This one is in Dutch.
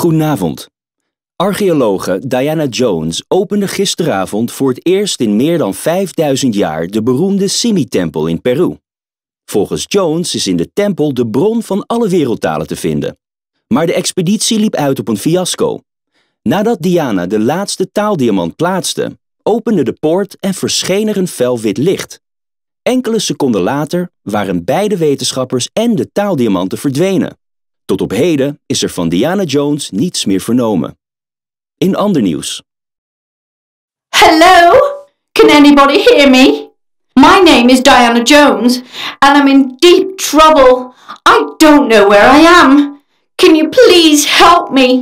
Goedenavond. Archeologe Diana Jones opende gisteravond voor het eerst in meer dan 5000 jaar de beroemde Simi-tempel in Peru. Volgens Jones is in de tempel de bron van alle wereldtalen te vinden. Maar de expeditie liep uit op een fiasco. Nadat Diana de laatste taaldiamant plaatste, opende de poort en verscheen er een fel wit licht. Enkele seconden later waren beide wetenschappers en de taaldiamanten verdwenen. Tot op heden is er van Diana Jones niets meer vernomen. In ander nieuws. Hello? Can anybody hear me? My name is Diana Jones and I'm in deep trouble. I don't know where I am. Can you please help me?